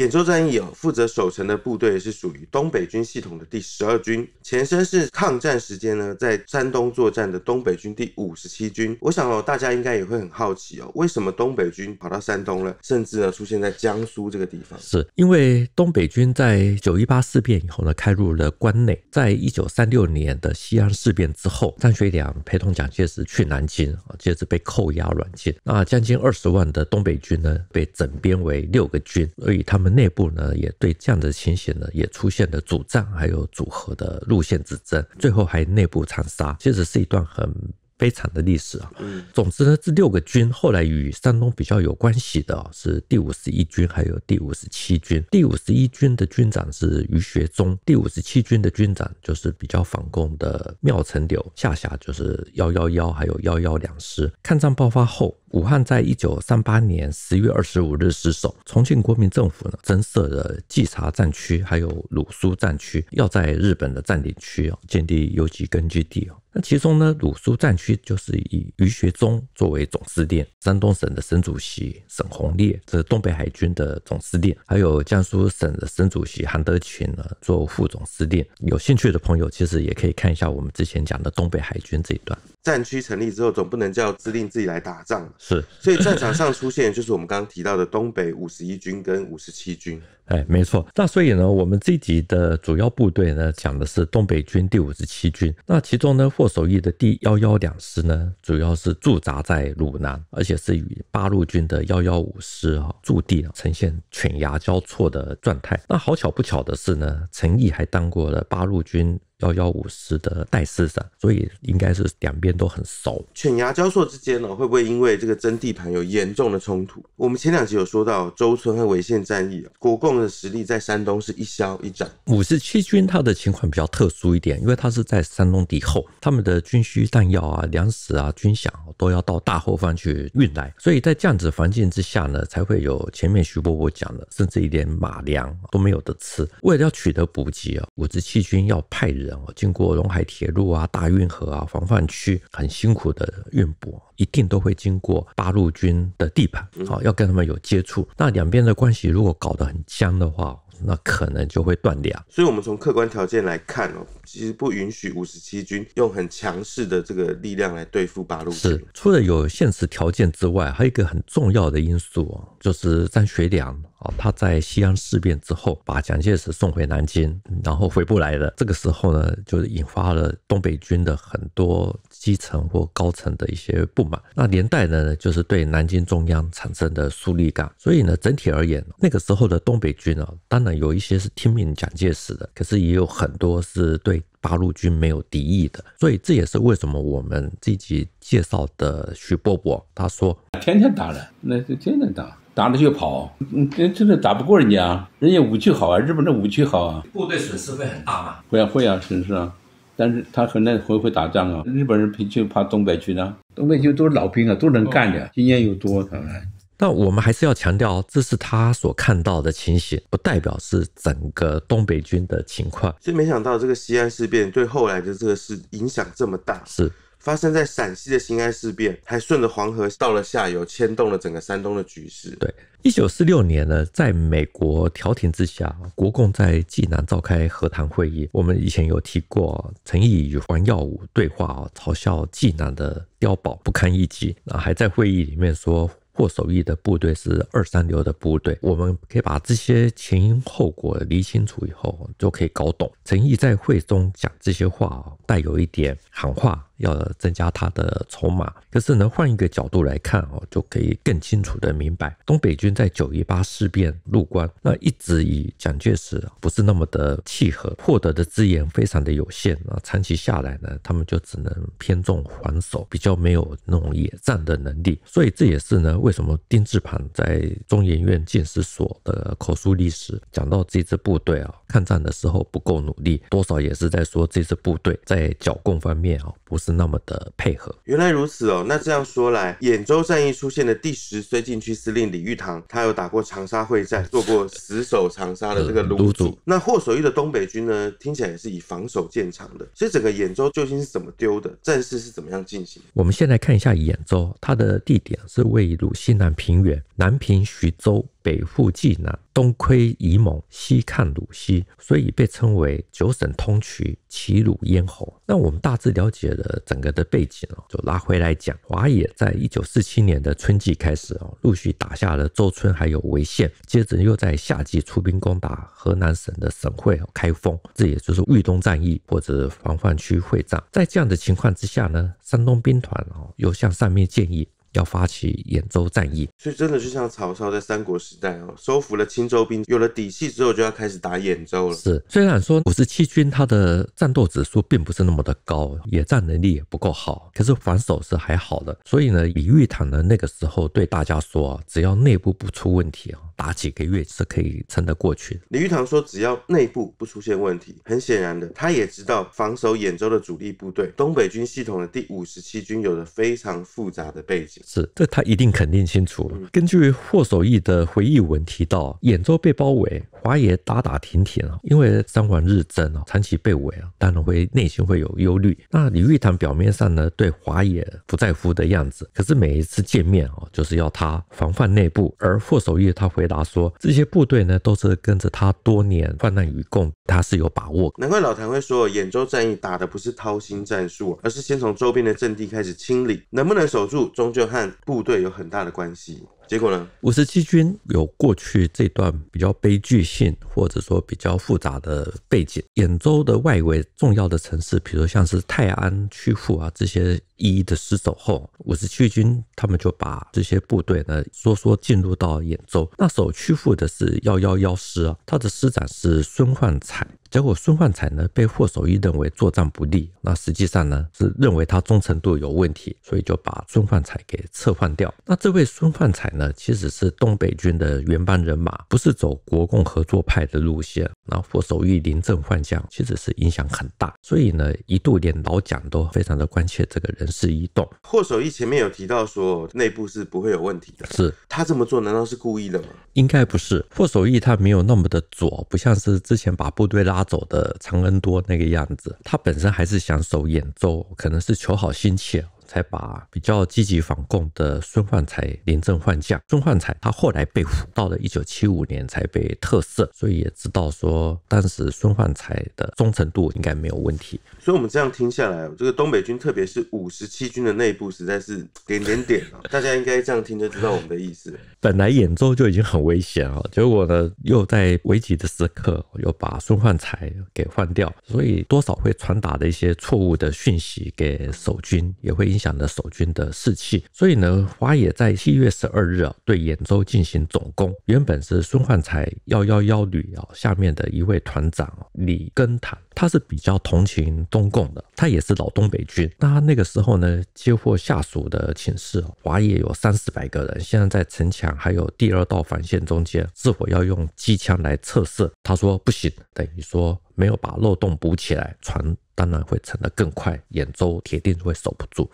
兖州战役哦，负责守城的部队是属于东北军系统的第十二军，前身是抗战时间呢在山东作战的东北军第五十七军。我想哦，大家应该也会很好奇哦，为什么东北军跑到山东了，甚至呢出现在江苏这个地方？是因为东北军在九一八事变以后呢，开入了关内，在一九三六年的西安事变之后，张学良陪同蒋介石去南京啊，接着被扣押软禁。那将近二十万的东北军呢，被整编为六个军，所以他们。内部呢，也对这样的情形呢，也出现了主战，还有组合的路线之争，最后还内部残杀，其实是一段很。非常的历史啊！总之呢，这六个军后来与山东比较有关系的是第五十一军，还有第五十七军。第五十一军的军长是于学忠，第五十七军的军长就是比较反共的廖承柳。下辖就是幺幺幺还有幺幺两师。抗战爆发后，武汉在一九三八年十月二十五日失守。重庆国民政府呢，增设了冀察战区，还有鲁苏战区，要在日本的占领区啊，建立游击根据地那其中呢，鲁苏战区就是以于学忠作为总司令，山东省的省主席沈鸿烈是东北海军的总司令，还有江苏省的省主席韩德勤呢做副总司令。有兴趣的朋友其实也可以看一下我们之前讲的东北海军这一段。战区成立之后，总不能叫司令自己来打仗，是，所以战场上出现就是我们刚刚提到的东北五十一军跟五十七军。哎，没错。那所以呢，我们这集的主要部队呢，讲的是东北军第五十七军。那其中呢，霍守义的第幺幺两师呢，主要是驻扎在鲁南，而且是与八路军的幺幺五师啊驻地啊，呈现犬牙交错的状态。那好巧不巧的是呢，陈毅还当过了八路军。幺幺五师的代师长，所以应该是两边都很熟。犬牙交错之间呢，会不会因为这个争地盘有严重的冲突？我们前两集有说到周村和潍县战役啊，国共的实力在山东是一消一长。五十七军它的情况比较特殊一点，因为它是在山东敌后，他们的军需弹药啊、粮食啊、军饷都要到大后方去运来，所以在这样子环境之下呢，才会有前面徐伯伯讲的，甚至一点马粮都没有得吃。为了要取得补给啊，五十七军要派人。经过陇海铁路啊、大运河啊、防范区，很辛苦的运补，一定都会经过八路军的地盘，好要跟他们有接触。那两边的关系如果搞得很僵的话，那可能就会断粮。所以，我们从客观条件来看哦，其实不允许五十七军用很强势的这个力量来对付八路军。是，除了有现实条件之外，还有一个很重要的因素哦，就是战学粮。啊，他在西安事变之后把蒋介石送回南京，然后回不来了。这个时候呢，就是引发了东北军的很多基层或高层的一些不满。那连带呢，就是对南京中央产生的疏离感。所以呢，整体而言，那个时候的东北军啊，当然有一些是听命蒋介石的，可是也有很多是对八路军没有敌意的。所以这也是为什么我们这集介绍的徐伯伯他说天天打人，那是天天打。打了就跑，嗯，真的打不过人家啊，人家武器好啊，日本的武器好啊，部队损失会很大吗？会啊会啊，损失啊，但是他很难会会打仗啊，日本人就怕东北军啊，东北军都是老兵啊，都能干的，经验又多，当然。但我们还是要强调，这是他所看到的情形，不代表是整个东北军的情况。所以没想到这个西安事变对后来的这个事影响这么大。是。发生在陕西的辛安事变，还顺着黄河到了下游，牵动了整个山东的局势。对，一九四六年呢，在美国调停之下，国共在济南召开和谈会议。我们以前有提过，陈毅与王耀武对话，嘲笑济南的碉堡不堪一击。那还在会议里面说，霍守义的部队是二三流的部队。我们可以把这些前因后果理清楚以后，就可以搞懂陈毅在会中讲这些话啊，带有一点喊话。要增加他的筹码，可是呢，换一个角度来看哦，就可以更清楚的明白，东北军在九一八事变入关，那一直以蒋介石啊不是那么的契合，获得的资源非常的有限啊，长期下来呢，他们就只能偏重防守，比较没有那种野战的能力，所以这也是呢，为什么丁字磐在中研院建史所的口述历史讲到这支部队啊，抗战的时候不够努力，多少也是在说这支部队在剿共方面啊不是。那么的配合，原来如此哦。那这样说来，兖州战役出现的第十绥靖区司令李玉堂，他有打过长沙会战，做过死守长沙的这个楼主。那霍守义的东北军呢，听起来也是以防守见长的。所以整个兖州究竟是怎么丢的，战事是怎么样进行？我们先来看一下兖州，它的地点是位于鲁西南平原，南平徐州。北赴济南，东窥沂蒙，西看鲁西，所以被称为九省通衢、齐鲁咽喉。那我们大致了解了整个的背景哦，就拉回来讲。华野在一九四七年的春季开始哦，陆续打下了周村，还有潍县，接着又在夏季出兵攻打河南省的省会开封，这也就是豫东战役或者防范区会战。在这样的情况之下呢，山东兵团哦，又向上面建议。要发起兖州战役，所以真的就像曹操在三国时代哦，收服了青州兵，有了底气之后，就要开始打兖州了。是，虽然说五十七军他的战斗指数并不是那么的高，野战能力也不够好，可是防守是还好的。所以呢，李玉堂呢那个时候对大家说，只要内部不出问题啊，打几个月是可以撑得过去李玉堂说，只要内部不出现问题，很显然的，他也知道防守兖州的主力部队东北军系统的第五十七军有着非常复杂的背景。是，这他一定肯定清楚。根据霍守义的回忆文提到，兖州被包围，华野打打停停啊。因为三万日增啊，长期被围啊，当然会内心会有忧虑。那李玉堂表面上呢，对华野不在乎的样子，可是每一次见面哦，就是要他防范内部。而霍守义他回答说，这些部队呢，都是跟着他多年，患难与共，他是有把握。难怪老谭会说，兖州战役打的不是掏心战术，而是先从周边的阵地开始清理，能不能守住，终究。和部队有很大的关系。结果呢？五十七军有过去这段比较悲剧性，或者说比较复杂的背景。兖州的外围重要的城市，比如像是泰安、曲阜啊这些一一的失守后，五十七军他们就把这些部队呢，说说进入到兖州。那首曲阜的是幺幺幺师啊，他的师长是孙焕彩。结果孙焕彩呢，被霍守义认为作战不力，那实际上呢是认为他忠诚度有问题，所以就把孙焕彩给撤换掉。那这位孙焕彩。呃，其实是东北军的原班人马，不是走国共合作派的路线。后霍守义临阵换将，其实是影响很大。所以呢，一度连老蒋都非常的关切这个人事移动。霍守义前面有提到说内部是不会有问题的，是他这么做难道是故意的吗？应该不是，霍守义他没有那么的左，不像是之前把部队拉走的常恩多那个样子。他本身还是想守兖州，可能是求好心切。才把比较积极反共的孙焕才临阵换将。孙焕才他后来被俘，到了一九七五年才被特赦，所以也知道说当时孙焕才的忠诚度应该没有问题。所以，我们这样听下来，这个东北军，特别是五十七军的内部，实在是点点点。大家应该这样听就知道我们的意思。本来兖州就已经很危险了，结果呢，又在危急的时刻又把孙焕才给换掉，所以多少会传达的一些错误的讯息给守军，也会引。影响了守军的士气，所以呢，华野在七月十二日啊，对兖州进行总攻。原本是孙焕才幺幺幺旅啊下面的一位团长李根堂，他是比较同情中共的，他也是老东北军。那他那个时候呢，接获下属的请示，华野有三四百个人，现在在城墙还有第二道防线中间，是否要用机枪来测试？他说不行，等于说没有把漏洞补起来，船当然会沉得更快，兖州铁定会守不住。